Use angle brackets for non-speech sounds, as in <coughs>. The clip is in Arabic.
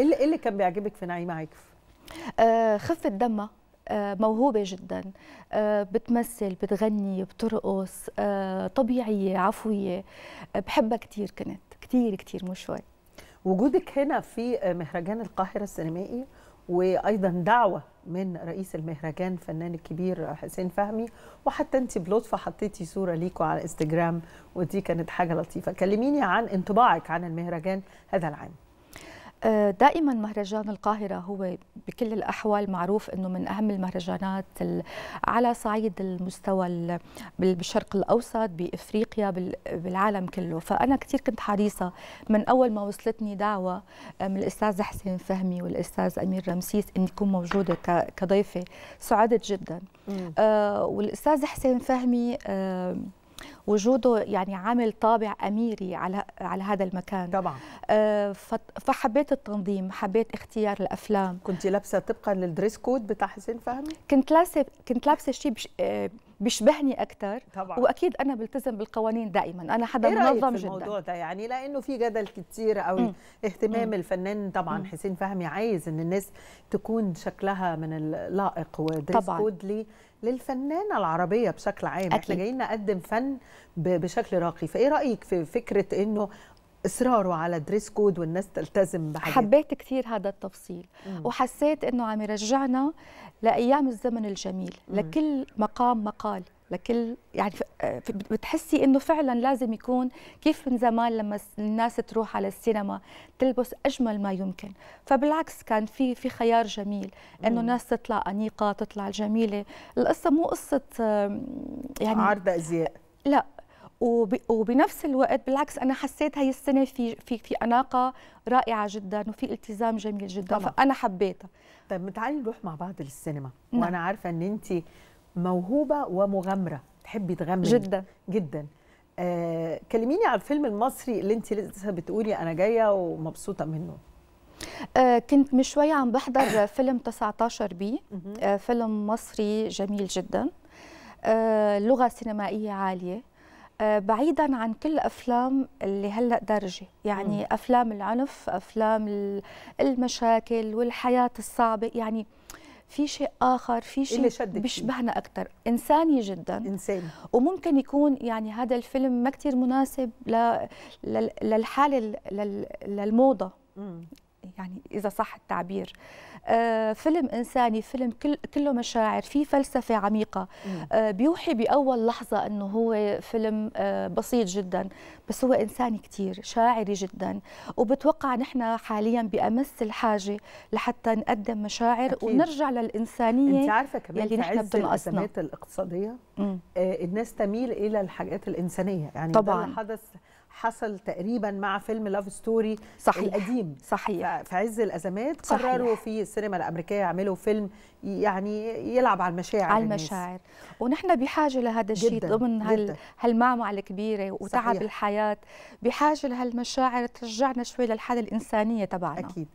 إيه, ايه اللي كان بيعجبك في نعيمه عكف؟ آه خفه آه، دمها موهوبة جدا آه، بتمثل بتغني بترقص آه، طبيعية عفوية بحبها كثير كنت كثير كثير مو شوي وجودك هنا في مهرجان القاهرة السينمائي وايضا دعوه من رئيس المهرجان فنان الكبير حسين فهمي وحتى انت بلطف حطيتي صوره ليكوا على انستجرام ودي كانت حاجه لطيفه كلميني عن انطباعك عن المهرجان هذا العام آه، دائما مهرجان القاهرة هو بكل الأحوال معروف أنه من أهم المهرجانات على صعيد المستوى بالشرق الأوسط بإفريقيا بالعالم كله فأنا كثير كنت حريصة من أول ما وصلتني دعوة آه، من الأستاذ حسين فهمي والأستاذ أمير رمسيس أني أكون موجودة كضيفة سعدت جدا آه، والأستاذ حسين فهمي آه وجوده يعني عامل طابع اميري على على هذا المكان طبعا آه، فحبيت التنظيم حبيت اختيار الافلام كنت لابسه طبقا للدريس كود بتاع حسين فهمي كنت لابسه كنت لابسه شيء آه، بيشبهني اكثر طبعا واكيد انا بلتزم بالقوانين دائما انا حدا إيه منظم جدا الموضوع ده يعني لانه في جدل كتير قوي اهتمام مم. الفنان طبعا مم. حسين فهمي عايز ان الناس تكون شكلها من اللائق ودريس كود للفنانه العربيه بشكل عام أكيد. احنا جايين نقدم فن بشكل راقي فايه رايك في فكره انه اصراره على دريس كود والناس تلتزم بحاجة. حبيت كثير هذا التفصيل مم. وحسيت انه عم يرجعنا لايام الزمن الجميل مم. لكل مقام مقال لكل يعني بتحسي انه فعلا لازم يكون كيف من زمان لما الناس تروح على السينما تلبس اجمل ما يمكن فبالعكس كان في في خيار جميل انه الناس تطلع انيقه تطلع جميله القصه مو قصه يعني عرض ازياء لا وب... وبنفس الوقت بالعكس انا حسيت هي السنه في في في اناقه رائعه جدا وفي التزام جميل جدا طبعا. فانا حبيتها طيب تعالي نروح مع بعض للسينما نعم. وانا عارفه ان انت موهوبه ومغامره تحبي تغامري جدا جدا آه كلميني على الفيلم المصري اللي انت لسه بتقولي انا جايه ومبسوطه منه آه كنت من شوي عم بحضر <coughs> فيلم 19 بي آه فيلم مصري جميل جدا آه لغه سينمائيه عاليه آه، بعيدا عن كل افلام اللي هلا درجه يعني م. افلام العنف افلام المشاكل والحياه الصعبه يعني في شيء اخر في شيء بيشبهنا اكثر انساني جدا انساني وممكن يكون يعني هذا الفيلم ما كثير مناسب للحاله للموضه يعني اذا صح التعبير آه فيلم انساني فيلم كل كله مشاعر في فلسفه عميقه آه بيوحي باول لحظه انه هو فيلم آه بسيط جدا بس هو انساني كثير شاعري جدا وبتوقع نحن حاليا بامس الحاجه لحتى نقدم مشاعر أكيد. ونرجع للانسانيه انت عارفه كمان اللي نحن بنقصنا الاقتصاديه آه الناس تميل الى الحاجات الانسانيه يعني طبعا حدث حصل تقريبا مع فيلم لاف ستوري صحيح. القديم صحيح في عز الازمات صحيح. قرروا في السينما الامريكيه يعملوا فيلم يعني يلعب على المشاعر على المشاعر ونحن بحاجه لهذا الشيء ضمن هال هالمعمعه الكبيره وتعب صحيح. الحياه بحاجه لهالمشاعر ترجعنا شوي للحاله الانسانيه تبعنا اكيد